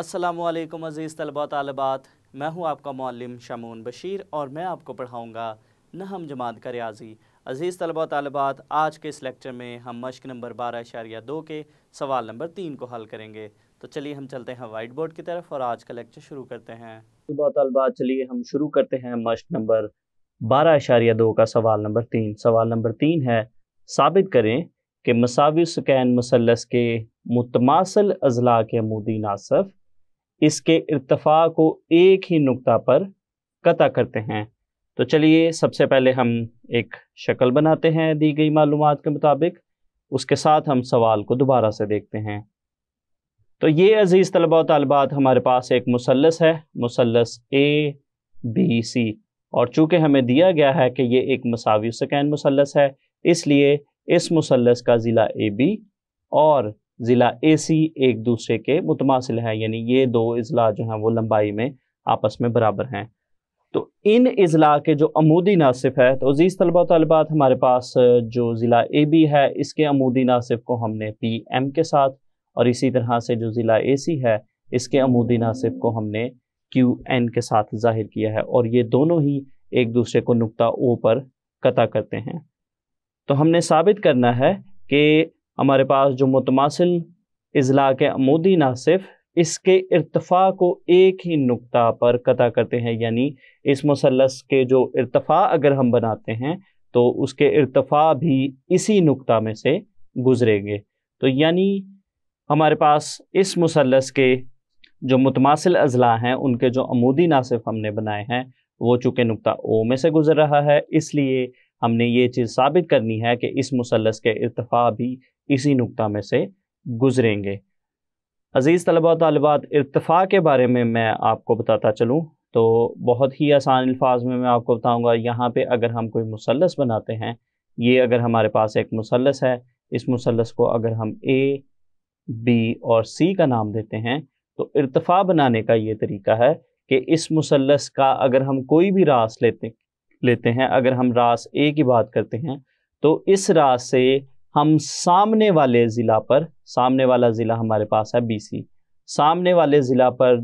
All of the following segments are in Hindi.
असलम अज़ीज़ तलबा तलबात मैं हूँ आपका मौलम शमून बशीर और मैं आपको पढ़ाऊँगा नहम जमात का रियाजी अज़ीज़ तलबा तलबात आज के इस लेक्चर में हम मश्क नंबर बारह इशारिया दो के सवाल नंबर तीन को हल करेंगे तो चलिए हम चलते हैं वाइट बोर्ड की तरफ और आज का लेक्चर शुरू करते हैं तलबा तलबात चलिए हम शुरू करते हैं मश्क नंबर बारह इशारिया दो का सवाल नंबर तीन सवाल नंबर तीन है साबित करें कि मसावी सकैन मसलस के मुतमासल अजला के अमूदी नासफ़ इसके इर्तफा को एक ही नुक्ता पर कता करते हैं तो चलिए सबसे पहले हम एक शक्ल बनाते हैं दी गई मालूम के मुताबिक उसके साथ हम सवाल को दोबारा से देखते हैं तो ये अज़ीज़ तलबा तलबात हमारे पास एक मुसलस है मुसलस ए बी सी और चूँकि हमें दिया गया है कि ये एक मसावी सकैन मुसलस है इसलिए इस मुसलस का ज़िला ए बी और ज़िला ए सी एक दूसरे के मुतमासिल है यानी ये दो अजला जो हैं वो लंबाई में आपस में बराबर हैं तो इन अजला के जो अमूदी नासिफ है तो अज़ीज़ तलबा तलबात हमारे पास जो ज़िला ए बी है इसके अमूदी नासिफ को हमने पी एम के साथ और इसी तरह से जो ज़िला ए सी है इसके अमूदी नासिफ को हमने क्यू एन के साथ जाहिर किया है और ये दोनों ही एक दूसरे को नुकता ओ पर कता करते हैं तो हमने साबित करना है कि हमारे पास जो मुतमासिल अजला के आमूदी नासिफ इसके इरतफ़ा को एक ही नुकता पर कता करते हैं यानी इस मुसलस के जो इरतफ़ा अगर हम बनाते हैं तो उसके इरतफ़ा भी इसी नुकता में से गुजरेंगे तो यानी हमारे पास इस मुसलस के जो मुतमासिल अजला हैं उनके जो अमूदी नासिफ हमने बनाए हैं वो चूँकि नुकता ओ में से गुजर रहा है इसलिए हमने ये चीज़ साबित करनी है कि इस मुसलस के इरतफ़ा भी इसी नुकता में से गुजरेंगे अज़ीज़ तलबा तलबात इरतफ़ा के बारे में मैं आपको बताता चलूँ तो बहुत ही आसान अल्फाज में मैं आपको बताऊँगा यहाँ पर अगर हम कोई मुसलस बनाते हैं ये अगर हमारे पास एक मुसलस है इस मुसलस को अगर हम ए बी और सी का नाम देते हैं तो इरतफ़ा बनाने का ये तरीका है कि इस मुसलस का अगर हम कोई भी रास लेते लेते हैं अगर हम रास ए की बात करते हैं तो इस रास से हम सामने वाले ज़िला पर सामने वाला ज़िला हमारे पास है बीसी सामने वाले ज़िला पर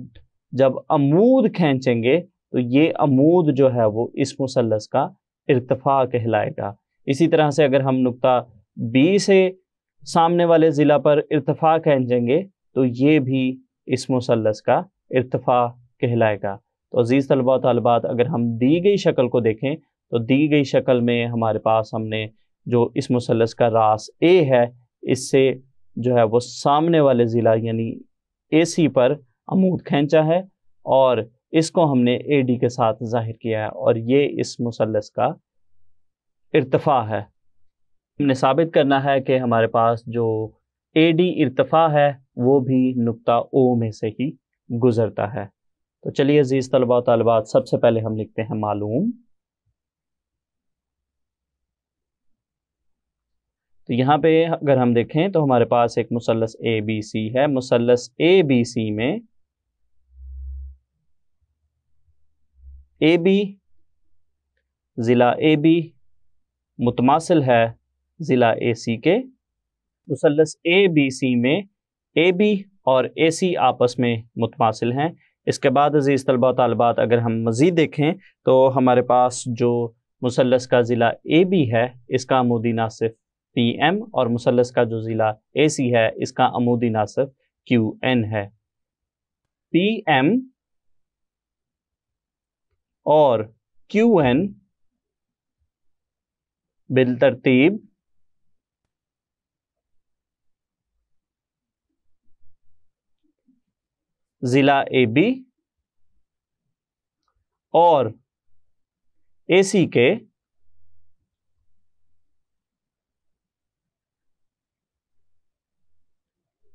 जब अमूद खींचेंगे तो ये अमूद जो है वो इस मुसलस का इरतफा कहलाएगा इसी तरह से अगर हम नुकता बी से सामने वाले ज़िला पर इरतफा खींचेंगे तो ये भी इस मुसलस का इरतफा कहलाएगा तो अज़ीज़ तलबा तलबात अगर हम दी गई शक्ल को देखें तो दी गई शक्ल में हमारे पास हमने जो इस मुसलस का रास ए है इससे जो है वो सामने वाले ज़िला यानी ए सी पर अमूद खींचा है और इसको हमने ए डी के साथ जाहिर किया है और ये इस मुसलस का इरतफ़ा है हमने साबित करना है कि हमारे पास जो ए डी इरतफ़ा है वो भी नुकता ओ में से ही गुज़रता है तो चलिए अजीज़ तलबा तलबात सबसे पहले हम लिखते हैं मालूम तो यहाँ पे अगर हम देखें तो हमारे पास एक मुसलस ए बी सी है मुसलस ए बी सी में ए बी ज़िला ए बी मुतमासिल है ज़िला ए सी के मुसलस ए बी सी में ए बी और ए सी आपस में मुतमासिल हैं इसके बाद अजीज़ तलबा तलबात अगर हम मज़ीद देखें तो हमारे पास जो मुसलस का ज़िला ए बी है इसका आमोदी ना सिर्फ पी एम और मुसलस का जो ज़िला ए सी है इसका अमूदी नासब क्यू एन है पी एम और क्यू एन बिल तरतीब ज़िला ए बी और ए सी के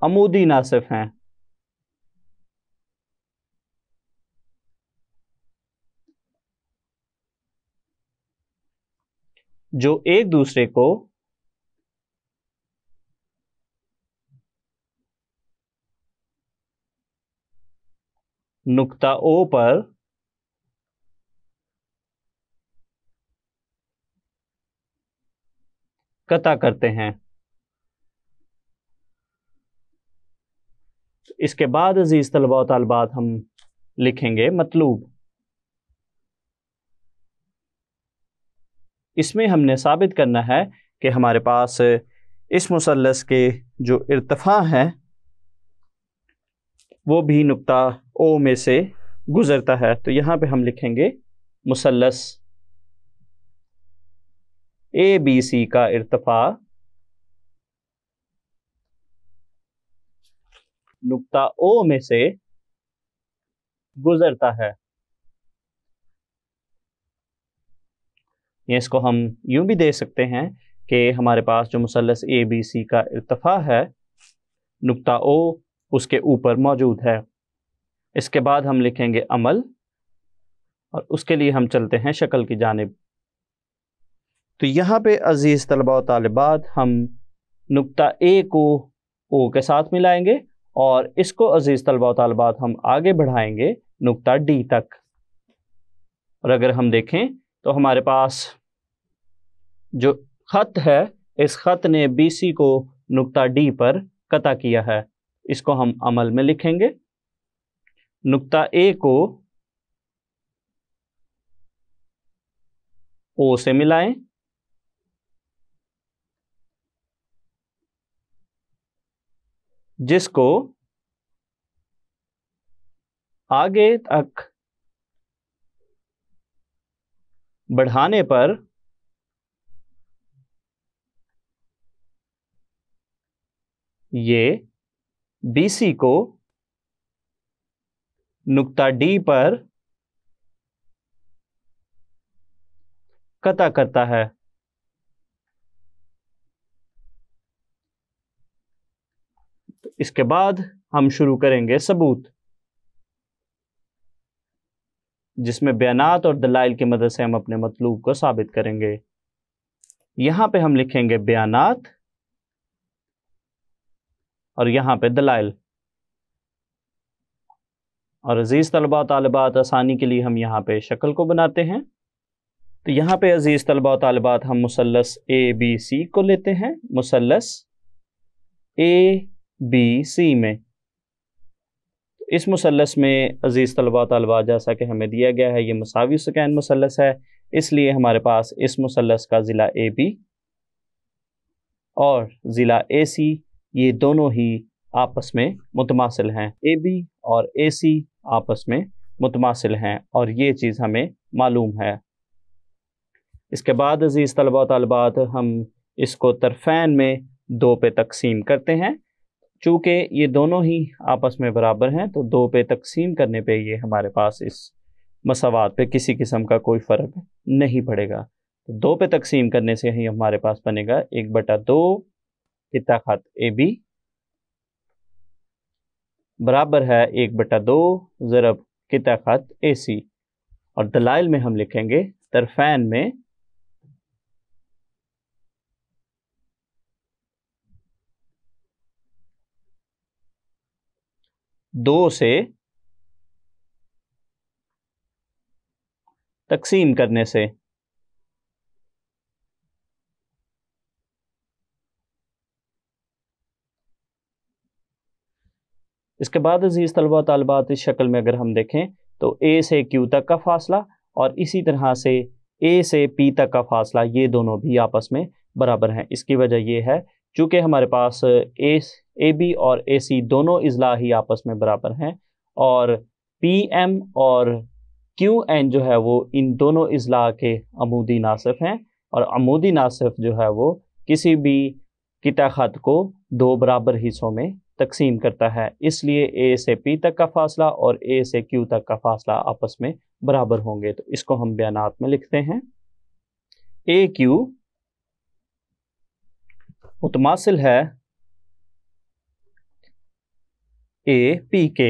अमूदी नासिफ हैं जो एक दूसरे को नुक्ता ओ पर कता करते हैं इसके बाद अजीज़ तलबा तलबात हम लिखेंगे मतलूब इसमें हमने साबित करना है कि हमारे पास इस मुसलस के जो इरतफ़ा हैं वो भी नुकता ओ में से गुज़रता है तो यहाँ पे हम लिखेंगे मुसलस ए बी सी का इरतफ़ा नुक्ता ओ में से गुजरता है इसको हम यूं भी दे सकते हैं कि हमारे पास जो मुसलस ए बी सी का इर्तफा है नुक्ता ओ उसके ऊपर मौजूद है इसके बाद हम लिखेंगे अमल और उसके लिए हम चलते हैं शक्ल की जानब तो यहाँ पे अज़ीज़ तलबा तलबात हम नुक्ता ए को ओ के साथ मिलाएंगे और इसको अजीज़ तलबा तलबात हम आगे बढ़ाएंगे नुकता डी तक और अगर हम देखें तो हमारे पास जो ख़त है इस ख़त ने बी सी को नुकता डी पर कता किया है इसको हम अमल में लिखेंगे नुकता ए को ओ से मिलाएं जिसको आगे तक बढ़ाने पर ये BC को नुक्ता D पर कता करता है इसके बाद हम शुरू करेंगे सबूत जिसमें बयानात और दलाइल की मदद से हम अपने मतलूब को साबित करेंगे यहां पे हम लिखेंगे बयानात और यहां पे दलाइल और अज़ीज़ तलबा तलबात आसानी के लिए हम यहां पे शक्ल को बनाते हैं तो यहां पे अज़ीज़ तलबा तलबात हम मुसलस ए बी सी को लेते हैं मुसलस ए बी सी में इस मुसलस में अज़ीज़ तलबा तलबा जैसा कि हमें दिया गया है ये मसावी सकैन मुसलस है इसलिए हमारे पास इस मुसलस का ज़िला ए बी और ज़िला ए सी ये दोनों ही आपस में मुतमासिल हैं ए बी और ए सी आपस में मुतमासिल हैं और ये चीज़ हमें मालूम है इसके बाद अज़ीज़ तलबा तलबात हम इसको तरफ़ैन में दो पे तकसीम करते हैं चूँकि ये दोनों ही आपस में बराबर हैं तो दो पे तकसीम करने पे ये हमारे पास इस मसावत पे किसी किस्म का कोई फ़र्क नहीं पड़ेगा तो दो पे तकसीम करने से ही हमारे पास बनेगा एक बटा दो किता खत ए बी बराबर है एक बटा दो ज़रब किता खत ए सी और दलाइल में हम लिखेंगे तरफैन में दो से तकसीम करने से इसके बाद अजीज़ तलबा तलबात इस शक्ल में अगर हम देखें तो ए से क्यू तक का फासला और इसी तरह से ए से पी तक का फासला ये दोनों भी आपस में बराबर हैं इसकी वजह यह है चूँकि हमारे पास ए ए बी और ए सी दोनों अजला ही आपस में बराबर हैं और पी एम और क्यू एन जो है वो इन दोनों अजला के अमूदी नासफ़ हैं और अमूदी नासिफ जो है वो किसी भी किता खत को दो बराबर हिस्सों में तकसीम करता है इसलिए ए से पी तक का फासला और ए से क्यू तक का फासला आपस में बराबर होंगे तो इसको हम बयान में लिखते हैं ए क्यू मुतमासिल है ए पी के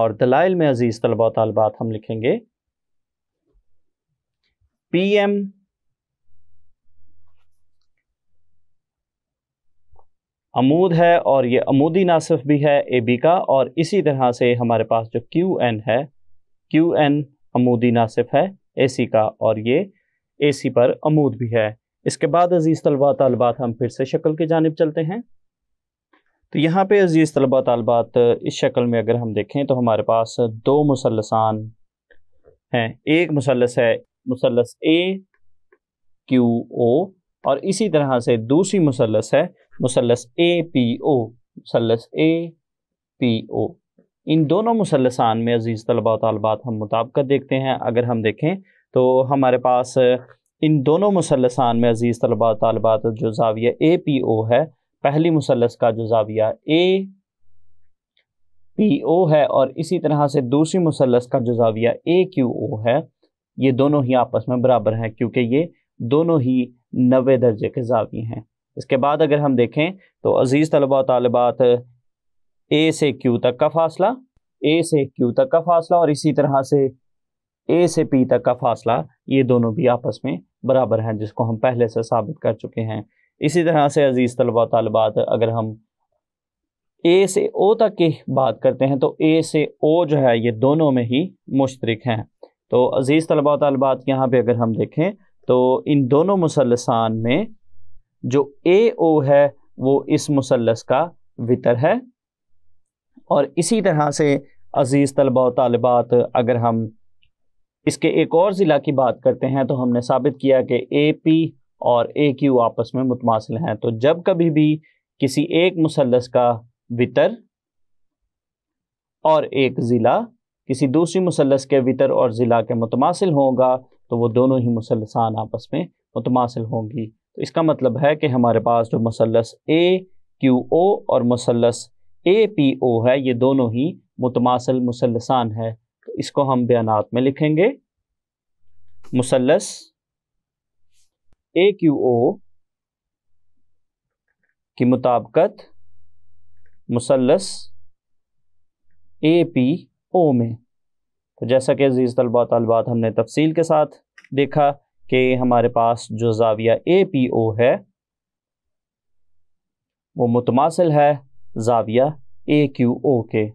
और दलाइल में अजीज तलबा तलबात हम लिखेंगे पी एम अमूद है और ये अमूदी नासिफ भी है ए बी का और इसी तरह से हमारे पास जो क्यू एन है क्यू एन अमूदी नासिफ है ए सी का और ये ए सी पर अमूद भी है इसके बाद अजीज़ तलबा तलबात हम फिर से शक्ल की जानब चलते हैं तो यहाँ पे अजीज़ तलबा तलबात इस शक्ल में अगर हम देखें तो हमारे पास दो मुसलसान हैं एक मुसलस है मुसलस ए क्यू ओ और इसी तरह से दूसरी मुसलस है मुसलस A P O मुसलस A P O इन दोनों मुसलसान में अजीज़ तलबा तलबात हम मुताबकत देखते हैं अगर हम देखें तो हमारे पास इन दोनों मुसलसान में अजीज़ तलबा तलबात जो जाविया ए पी ओ है पहली मुसलस का जो जाविया ए पी ओ है और इसी तरह से दूसरी मुसलस का जो जाविया ए क्यू ओ है ये दोनों ही आपस में बराबर हैं क्योंकि ये दोनों ही नबे दर्जे के जाविये हैं इसके बाद अगर हम देखें तो अज़ीज़ तलबा तलबात ए से क्यू तक का फासला ए से क्यू तक का फासला और इसी तरह से ए से पी तक का फासला ये दोनों भी आपस में बराबर हैं जिसको हम पहले से साबित कर चुके हैं इसी तरह से अज़ीज़ तलबा तलबात अगर हम ए से ओ तक की बात करते हैं तो ए से ओ जो है ये दोनों में ही मुश्तरक हैं तो अज़ीज़ तलबा तलबात यहाँ पर अगर हम देखें तो इन दोनों मुसलसान में जो ए ओ है वो इस मुसलस का वितर है और इसी तरह से अज़ीज़ तलबा तलबात अगर हम इसके एक और ज़िला की बात करते हैं तो हमने साबित किया कि ए पी और ए क्यू आपस में मुतमासिल हैं तो जब कभी भी किसी एक मुसलस का वितर और एक ज़िला किसी दूसरी मुसलस के वितर और ज़िला के मुतमासिल होगा तो वो दोनों ही मुसलसान आपस में मुतमासिल होंगी तो इसका मतलब है कि हमारे पास जो मुसलस ए क्यू ओ और मुसलस ए पी ओ है ये दोनों ही मुतमासिल मुसलसान है तो इसको हम बयान में लिखेंगे मुसलस ए क्यू ओ की मुताबकत मुसलस ए पी ओ में तो जैसा कि अजीज़ तलबा तलबात हमने तफसील के साथ देखा कि हमारे पास जो जाविया ए पी ओ है वो मुतमासिल है जाविया ए क्यू ओ के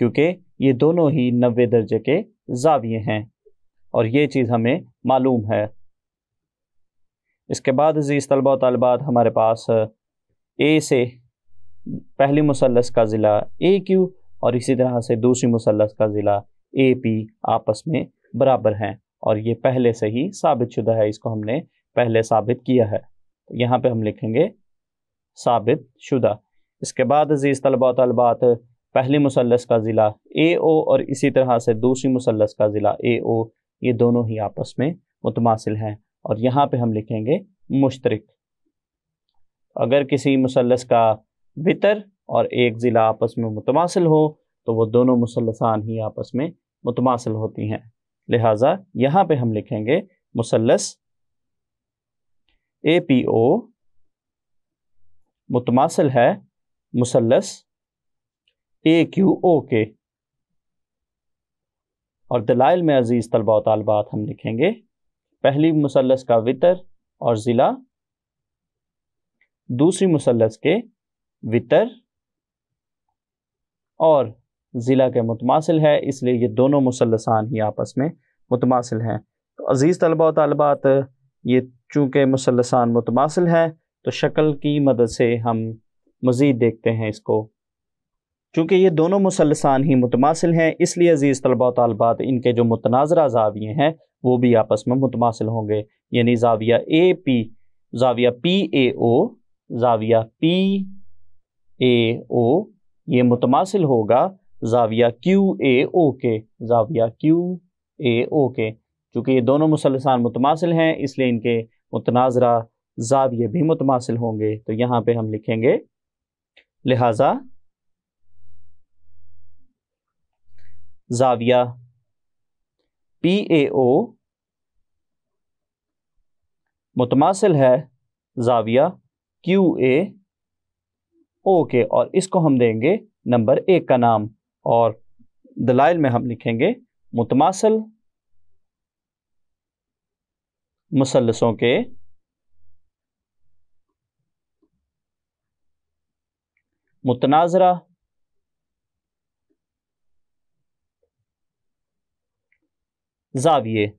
क्योंकि ये दोनों ही नबे दर्जे के जाविये हैं और ये चीज़ हमें मालूम है इसके बाद अजीज़ तलबा तलबात हमारे पास ए से पहली मुसलस का ज़िला ए क्यू और इसी तरह से दूसरी मुसलस का ज़िला ए पी आपस में बराबर हैं और ये पहले से ही साबित शुदा है इसको हमने पहले साबित किया है तो यहाँ पे हम लिखेंगे साबित शुदा इसके बाद अजीज़ तलबा तलबात पहली मुसलस का ज़िला ए ओ और इसी तरह से दूसरी मुसलस का ज़िला ए ओ ये दोनों ही आपस में मुतमासिल हैं और यहाँ पे हम लिखेंगे मुश्तरक अगर किसी मुसलस का वितर और एक ज़िला आपस में मुतमासिल हो तो वो दोनों मुसलसान ही आपस में मुतमासिल होती हैं लिहाजा यहाँ पे हम लिखेंगे मुसलस ए पी ओ मुतमासिल है मुसलस ए क्यू ओ के और दलाइल में अज़ीज़ तलबा तलबात हम लिखेंगे पहली मुसलस का वितर और ज़िला दूसरी मुसलस के वितर और ज़िला के मुतमासिल है इसलिए ये दोनों मुसलसान ही आपस में मुतमासिल हैं तो अज़ीज़ तलबा तलबात ये चूँकि मुसलसान मुतमासिल हैं तो शक्ल की मदद से हम मज़ीद देखते हैं इसको चूँकि ये दोनों मुसलसान ही मुतमासिल हैं इसलिए अज़ीज़ तलबा तलबात इनके जो मुतनाज़रा जाविये हैं वो भी आपस में मुतमासिल होंगे यानी जाविया ए पी जाविया पी ए ओ जाविया पी ए ओ ये मुतमासिल होगा जाविया क्यू ए ओ के जाविया क्यू ए ओ के चूँकि ये दोनों मुसलसान मुतमासिल हैं इसलिए इनके मुतनाज़रा जाविये भी मुतमासिल होंगे तो यहाँ पे हम लिखेंगे लिहाजा जाविया पी ए ओ मुतमासिल है जाविया क्यू ए ओ के और इसको हम देंगे नंबर एक का नाम और दलाइल में हम लिखेंगे मुतमासिल मुसलसों के मुतनाज़रा जाविए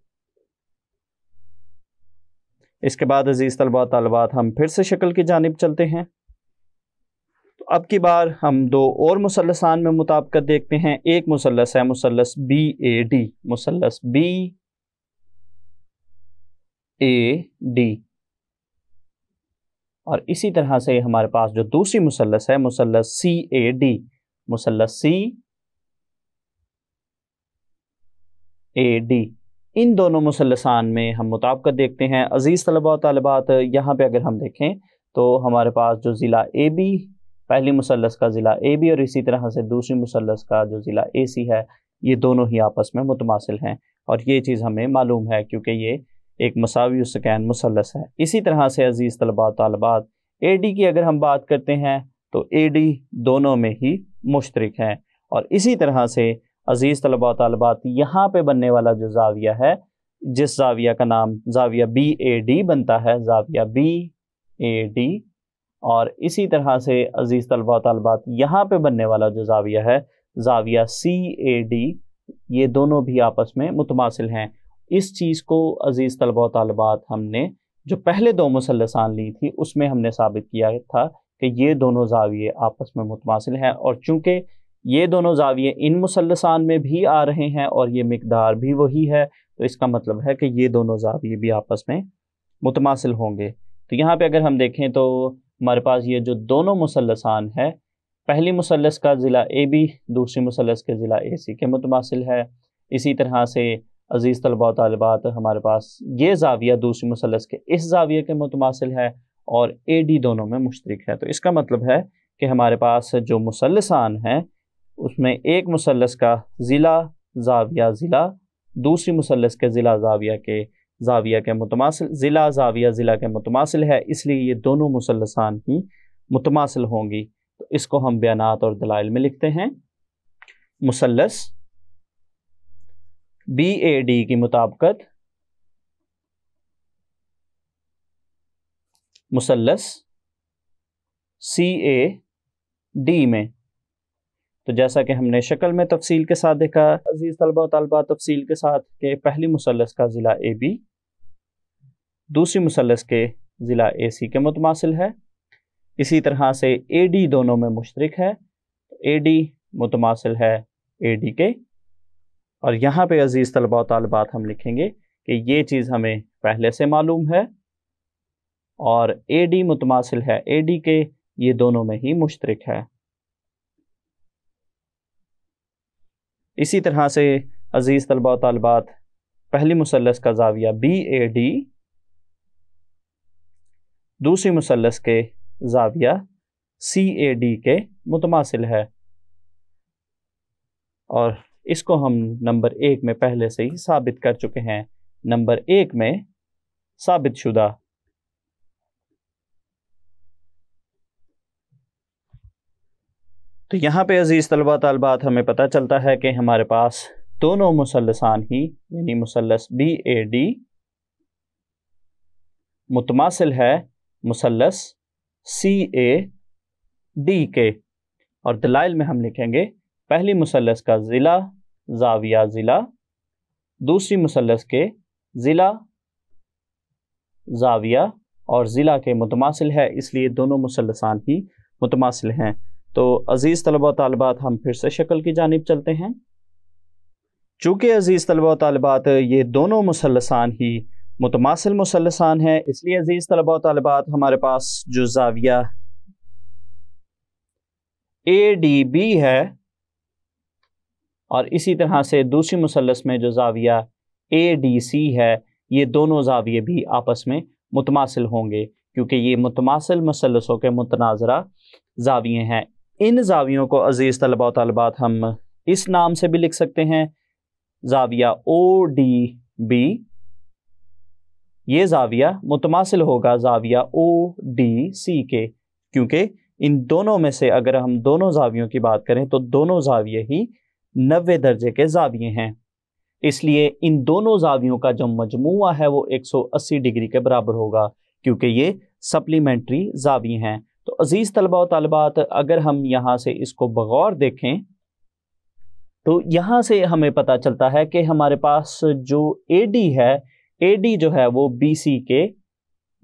इसके बाद अजीज़ तलबा तलबात हम फिर से शक्ल की जानब चलते हैं तो अब की बार हम दो और मुसलसान में मुताबकत देखते हैं एक मुसलस है मुसलस बी ए डी मुसलस बी ए डी और इसी तरह से हमारे पास जो दूसरी मुसलस है मुसलस सी ए डी मुसलस सी ए डी इन दोनों मुसलसान में हम मुताबकत देखते हैं अज़ीज़ तलबा तलबात यहाँ पर अगर हम देखें तो हमारे पास जो ज़िला ए बी पहली मुसलस का ज़िला ए बी और इसी तरह से दूसरी मुसलस का जो ज़िला ए सी है ये दोनों ही आपस में मुतमासिल हैं और ये चीज़ हमें मालूम है क्योंकि ये एक मसावी सकैन मुसलस है इसी तरह से अज़ीज़ तलबा तलबात ए डी की अगर हम बात करते हैं तो ए डी दोनों में ही मुश्तरक हैं और इसी तरह से अज़ीज़ तलबा तलबात यहाँ पर बनने वाला जो जाविया है जिस जाविया का नाम जाविया बी ए डी बनता है जाविया बी ए डी और इसी तरह से अज़ीज़ तलबा तलबात यहाँ पे बनने वाला जो जाविया है जाविया सी ए डी ये दोनों भी आपस में मुतमासिल हैं इस चीज़ को अज़ीज़ तलबा तलबात हमने जो पहले दो मुसलसान ली थी उसमें हमने साबित किया था कि ये दोनों जाविये आपस में मुतमासिल हैं और चूँकि ये दोनों जाविये इन मुसलसान में भी आ रहे हैं और ये मकदार भी वही है तो इसका मतलब है कि ये दोनों जाविये भी आपस में मुतमासिल होंगे तो यहाँ पे अगर हम देखें तो हमारे पास ये जो दोनों मुसलसान है पहली मुसलस का ज़िला ए बी दूसरी मुसलस के ज़िला ए सी के मुतमासिल है इसी तरह से अज़ीज़ तलबा तलबात हमारे पास ये जाविया दूसरी मुसलस के इस जाविये के मुतमासिल है और ए डी दोनों में मुश्तरक है तो इसका मतलब है कि हमारे पास जो मुसलसान हैं उसमें एक मुसलस का ज़िला जाविया ज़िला दूसरी मुसलस के ज़िला जाविया के जाविया के मुतमासिल ज़िला जाविया ज़िला के मुतमासिल है इसलिए ये दोनों मुसलसान ही मुतमासिल होंगी तो इसको हम बयानात और दलाइल में लिखते हैं मुसलस बी ए डी की मुताबकत मुसलस सी ए डी में तो जैसा कि हमने शक्ल में तफसील के साथ देखा अजीज़ तलबा तलबा तफसील के साथ के पहली मुसलस का ज़िला ए बी दूसरी मुसलस के ज़िला ए सी के मुतमासिल है इसी तरह से ए डी दोनों में मुश्तरक है ए डी मुतमासिल है ए डी के और यहाँ पे अज़ीज़ तलबा तलबात हम लिखेंगे कि ये चीज़ हमें पहले से मालूम है और ए डी मुतमासिल है ए डी के ये दोनों में ही मुश्तरक है इसी तरह से अज़ीज़ तलबा तलबात पहली मुसलस का जाविया बी ए डी दूसरी मुसलस के जाविया सी ए डी के मुतमासिल है और इसको हम नंबर एक में पहले से ही साबित कर चुके हैं नंबर एक में साबित शुदा तो यहाँ पे अज़ीज़ तलबा तलबात हमें पता चलता है कि हमारे पास दोनों मुसलसान ही यानी मुसलस बी ए डी मुतमासिल है मुसलस सी ए डी के और दलाइल में हम लिखेंगे पहली मुसलस का ज़िला जाविया ज़िला दूसरी मुसलस के ज़िला जाविया और ज़िला के मुतमासिल है इसलिए दोनों मुसलसान ही मुतमासिल हैं तो अज़ीज़ तलबा तलबात हम फिर से शक्ल की जानब चलते हैं चूँकि अज़ीज़ तलबा तलबात ये दोनों मुसलसान ही मुतमासिल मुसलसान हैं इसलिए अज़ीज़ तलबा तलबात हमारे पास जो जाविया ए डी बी है और इसी तरह से दूसरी मुसलस में जो जाविया ए डी सी है ये दोनों जाविये भी आपस में मुतमासिल होंगे क्योंकि ये मुतमासिल मुसलसों के मुतनाज़रा जाविये हैं इन जावियों को अज़ीज़ तलबा तलबात हम इस नाम से भी लिख सकते हैं जाविया ओ डी बी ये जाविया मुतमासिल होगा जाविया ओ डी सी के क्योंकि इन दोनों में से अगर हम दोनों जावियों की बात करें तो दोनों जाविये ही नबे दर्जे के जाविये हैं इसलिए इन दोनों जावियों का जो मजमू है वो 180 डिग्री के बराबर होगा क्योंकि ये सप्लीमेंट्री जावी हैं तो अज़ीज़ तलबा तलबात अगर हम यहाँ से इसको बगौर देखें तो यहाँ से हमें पता चलता है कि हमारे पास जो ए डी है ए डी जो है वो बी सी के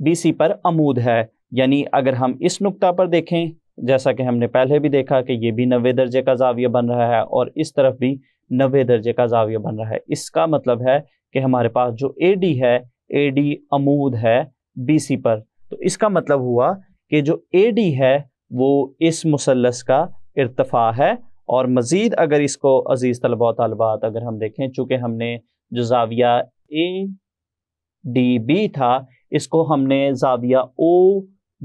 बी सी पर अमूद है यानी अगर हम इस नुकता पर देखें जैसा कि हमने पहले भी देखा कि ये भी नबे दर्जे का जाविया बन रहा है और इस तरफ भी नबे दर्जे का जाविया बन रहा है इसका मतलब है कि हमारे पास जो ए डी है ए डी अमूद है बी सी पर तो इसका मतलब हुआ कि जो ए डी है वो इस मुसलस का इरतफ़ा है और मज़ीद अगर इसको अज़ीज़ तलबा तलबात अगर हम देखें चूँकि हमने जो जाविया ए डी बी था इसको हमने जाविया ओ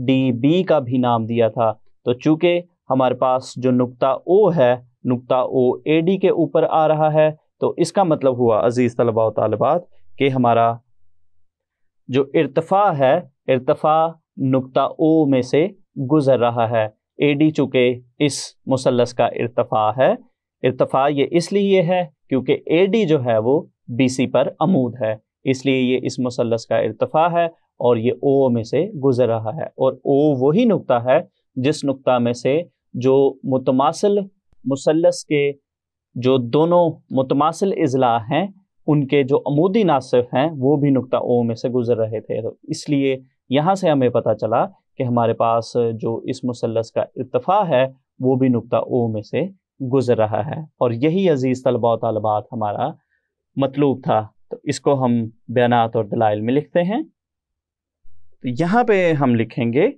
डी बी का भी नाम दिया था तो चूँकि हमारे पास जो नुकता ओ है नुकता ओ ए डी के ऊपर आ रहा है तो इसका मतलब हुआ अज़ीज़ तलबा तलबात कि हमारा जो इरतफ़ा है इरतफ़ा नुकता ओ में से गुजर रहा है ए डी चूँकि इस मुसलस का इरतफ़ा है इरतफ़ा ये इसलिए है क्योंकि ए डी जो है वो बी सी पर अमूद है इसलिए ये इस मुसलस का इरतफ़ा है और ये ओ में से गुजर रहा है और ओ वही नुकता है जिस नुकता में से जो मुतमासल मुसलस के जो दोनों मुतमासल अजला हैं उनके जो अमूदी नासिफ हैं वो भी नुकता ओ में से गुजर रहे थे तो इसलिए यहाँ से हमें पता चला कि हमारे पास जो इस मुसलस का इतफा है वो भी नुकता ओ में से गुज़र रहा है और यही अजीज़ तलबा तलबात हमारा मतलूब था तो इसको हम बयानात और दलाइल में लिखते हैं तो यहाँ पे हम लिखेंगे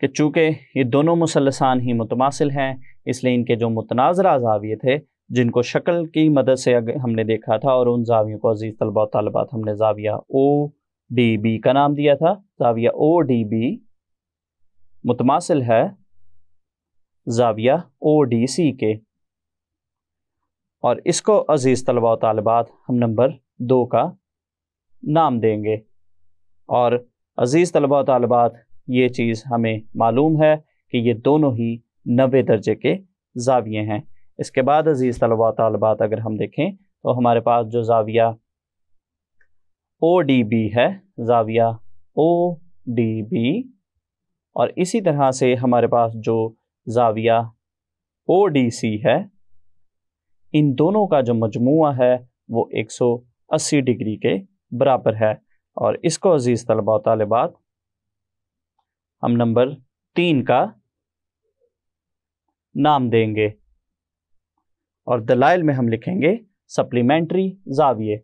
कि चूँकि ये दोनों मुसलसान ही मुतमासिल हैं इसलिए इनके जो मुतनाज़रा जाविये थे जिनको शक्ल की मदद से हमने देखा था और उन जावियों को अजीज़ तलबा तलबात हमने जाविया ओ डी बी का नाम दिया था जाविया ओ डी बी मुतमासिल है जाविया ओ डी सी के और इसको अज़ीज़ तलबा तलबात हम नंबर दो का नाम देंगे और अज़ीज़ तलबा तलबात ये चीज़ हमें मालूम है कि ये दोनों ही नबे दर्जे के जाविये हैं इसके बाद अज़ीज़ तलबा तलबात अगर हम देखें तो हमारे पास जो जाविया ओ डी बी है जाविया ओ डी बी और इसी तरह से हमारे पास जो जाविया ओ डी सी है इन दोनों का जो मजमू है वो 180 डिग्री के बराबर है और इसको अजीज़ तलबा तलबात हम नंबर तीन का नाम देंगे और दलाइल में हम लिखेंगे सप्लीमेंट्री जाविये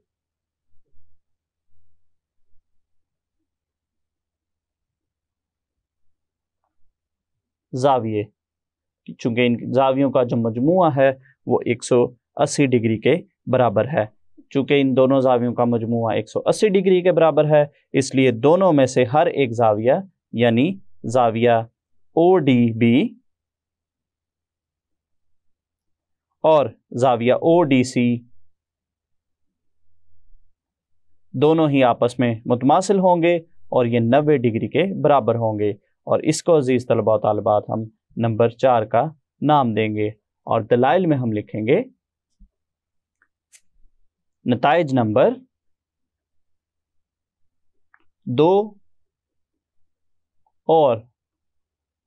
जाविये चूंकि इन जावियों का जो मजमू है वो 180 डिग्री के बराबर है चूंकि इन दोनों जावियों का मजमू 180 डिग्री के बराबर है इसलिए दोनों में से हर एक जाविया यानी जाविया ओ डी बी और जाविया ओ डी सी दोनों ही आपस में मुतमासिल होंगे और ये 90 डिग्री के बराबर होंगे और इसको अजीज़ तलबा तलबात हम नंबर चार का नाम देंगे और दलाइल में हम लिखेंगे नतज नंबर दो और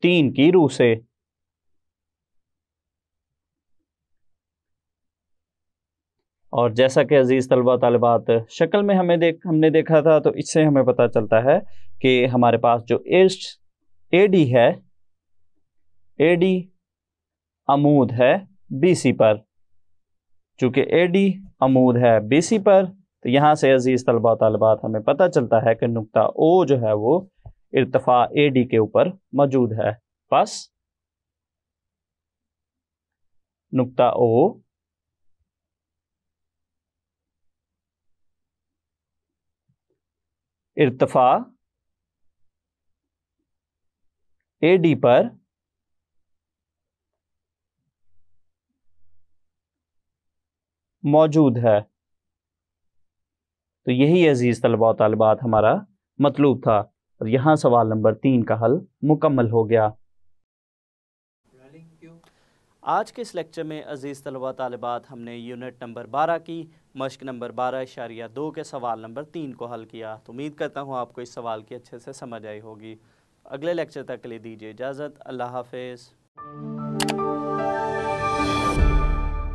तीन की रू से और जैसा कि अजीज़ तलबा तलबात शक्ल में हमें देख हमने देखा था तो इससे हमें पता चलता है कि हमारे पास जो इर्स्ट ए डी है ए डी अमूद है बी सी पर चूँकि ए डी अमूद है बी सी पर तो यहाँ से अजीज़ तलबा तलबात हमें पता चलता है कि नुकता ओ जो है वो इरतफा ए डी के ऊपर मौजूद है बस नुकता ओ इरतफा ए डी पर मौजूद है तो यही अजीज़ तलबा तलबात हमारा मतलूब था और यहां सवाल नंबर तीन का हल मुकम्मल हो गया आज के इस लेक्चर में अजीज़ तलबा तलबात हमने यूनिट नंबर बारह की मश्क नंबर बारह इशारिया दो के सवाल नंबर तीन को हल किया तो उम्मीद करता हूँ आपको इस सवाल की अच्छे से समझ आई होगी अगले लेक्चर तक के लिए दीजिए इजाज़त अल्लाह हाफिज़